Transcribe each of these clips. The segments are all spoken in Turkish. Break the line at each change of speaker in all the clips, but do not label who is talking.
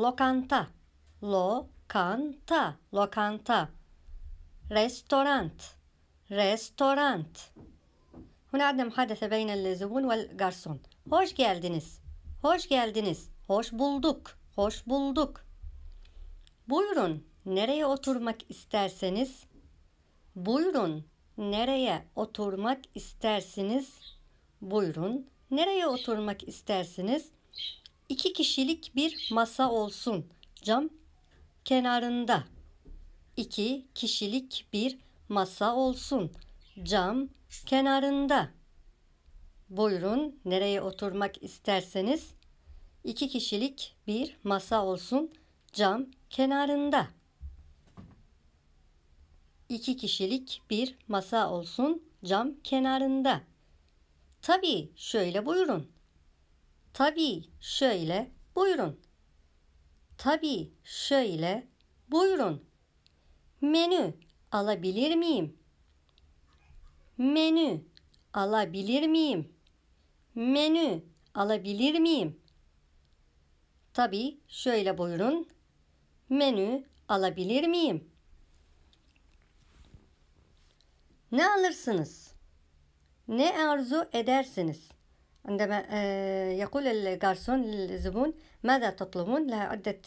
lokanta, lokanta, lokanta. ريستورانت ريستورانت هنا عندنا محادثة بين الزبون والجارسون hoş geldiniz hoş geldiniz hoş bulduk hoş bulduk buyurun nereye oturmak isterseniz buyurun nereye oturmak istersiniz buyurun nereye oturmak istersiniz İki kişilik bir masa olsun. Cam kenarında. İki kişilik bir masa olsun. Cam kenarında. Buyurun nereye oturmak isterseniz. İki kişilik bir masa olsun. Cam kenarında. İki kişilik bir masa olsun. Cam kenarında. Tabii şöyle buyurun. Tabii şöyle buyurun. Tabii şöyle buyurun. Menü alabilir miyim? Menü alabilir miyim? Menü alabilir miyim? Tabii şöyle buyurun. Menü alabilir miyim? Ne alırsınız? Ne arzu edersiniz? عندما يقول الجارسون للزبون ماذا تطلبون لها عدة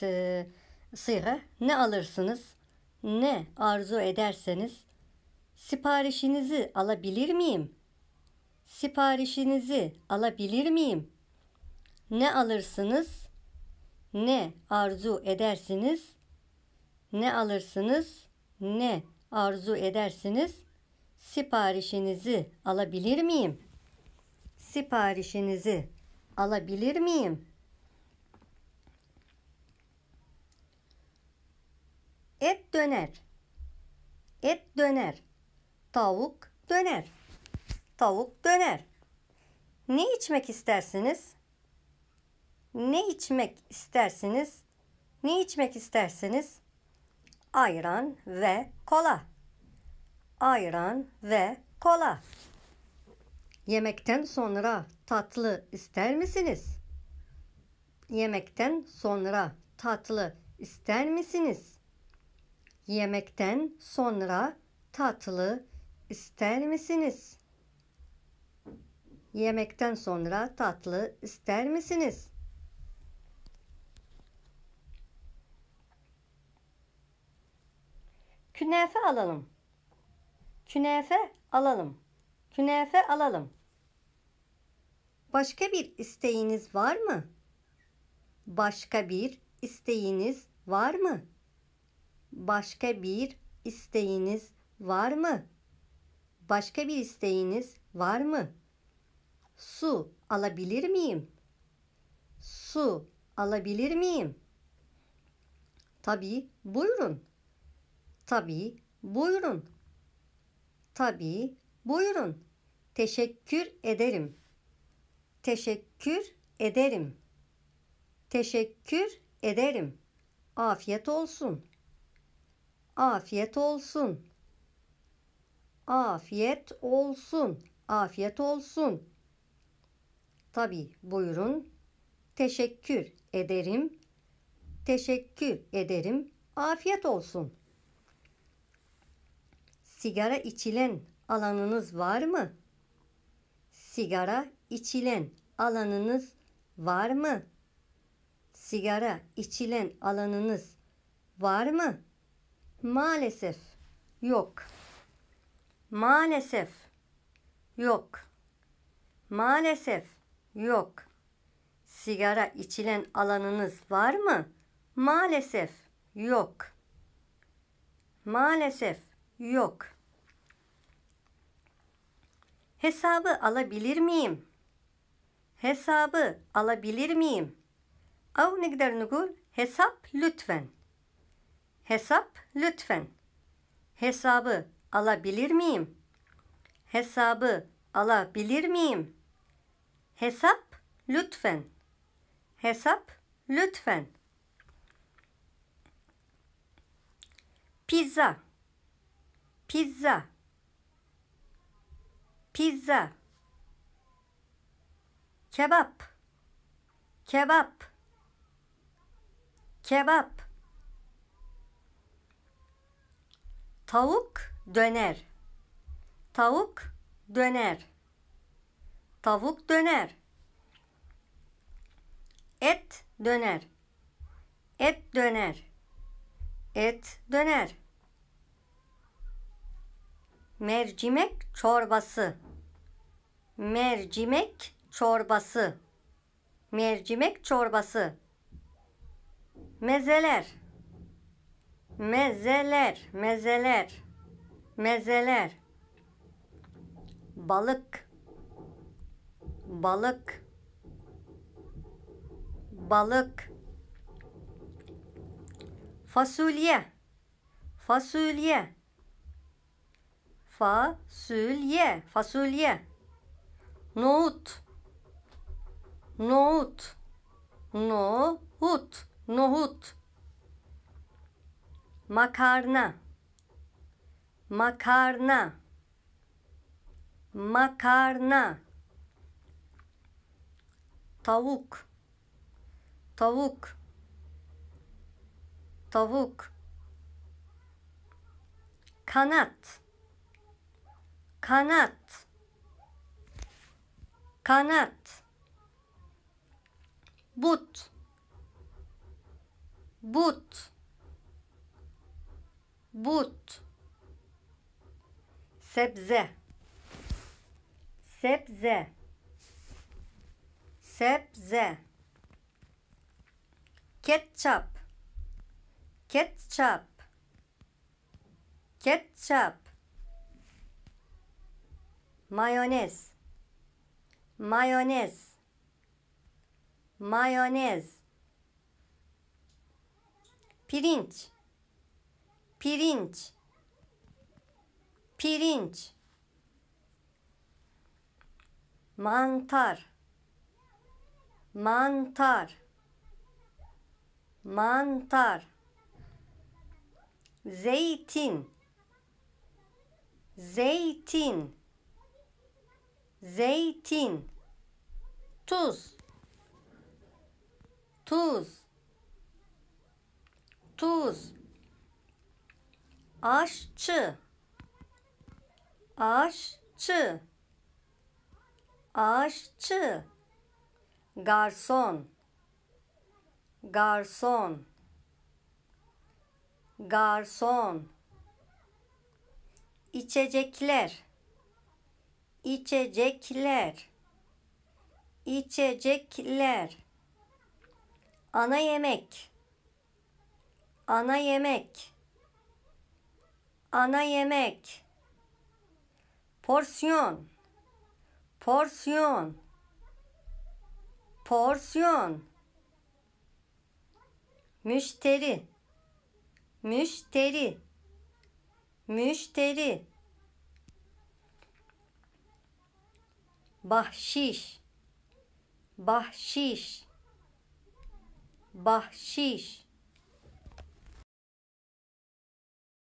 صيغة ne alırsınız ne arzu ederseniz siparişinizi alabilir miyim? Siparişinizi alabilir miyim? Ne alırsınız? Ne arzu edersiniz? Ne alırsınız? Ne arzu edersiniz? Siparişinizi alabilir miyim?'' siparişinizi alabilir miyim? Et döner. Et döner. Tavuk döner. Tavuk döner. Ne içmek istersiniz? Ne içmek istersiniz? Ne içmek istersiniz? Ayran ve kola. Ayran ve kola. Yemekten sonra tatlı ister misiniz? Yemekten sonra tatlı ister misiniz? Yemekten sonra tatlı ister misiniz? Yemekten sonra tatlı ister misiniz? Künefe alalım. Künefe alalım. Künefe alalım. Başka bir isteğiniz var mı? Başka bir isteğiniz var mı? Başka bir isteğiniz var mı? Başka bir isteğiniz var mı? Su alabilir miyim? Su alabilir miyim? Tabii, buyurun. Tabii, buyurun. Tabii, buyurun. Teşekkür ederim. Teşekkür ederim. Teşekkür ederim. Afiyet olsun. Afiyet olsun. Afiyet olsun. Afiyet olsun. Tabi buyurun. Teşekkür ederim. Teşekkür ederim. Afiyet olsun. Sigara içilen alanınız var mı? Sigara içilen alanınız var mı? Sigara içilen alanınız var mı? Maalesef yok. Maalesef yok. Maalesef yok. Sigara içilen alanınız var mı? Maalesef yok. Maalesef yok. Hesabı alabilir miyim? Hesabı alabilir miyim? Av nigder nugul hesap lütfen. Hesap lütfen. Hesabı alabilir miyim? Hesabı alabilir miyim? Hesap lütfen. Hesap lütfen. Pizza. Pizza. Pizza kebap kebap kebap tavuk döner tavuk döner tavuk döner et döner et döner et döner mercimek çorbası mercimek çorbası, mercimek çorbası, mezeler, mezeler, mezeler, mezeler, balık, balık, balık, fasulye, fasulye, fasulye, fasulye, nohut, Nohut. Nohut. Nohut. Makarna. Makarna. Makarna. Tavuk. Tavuk. Tavuk. Kanat. Kanat. Kanat but but but sebze sebze sebze ketçap ketçap ketçap mayonez mayonez mayonez pirinç pirinç pirinç mantar mantar mantar zeytin zeytin zeytin tuz tuz tuz aşçı aşçı aşçı garson garson garson içecekler içecekler içecekler ana yemek ana yemek ana yemek porsiyon porsiyon porsiyon müşteri müşteri müşteri bahşiş bahşiş bahşiş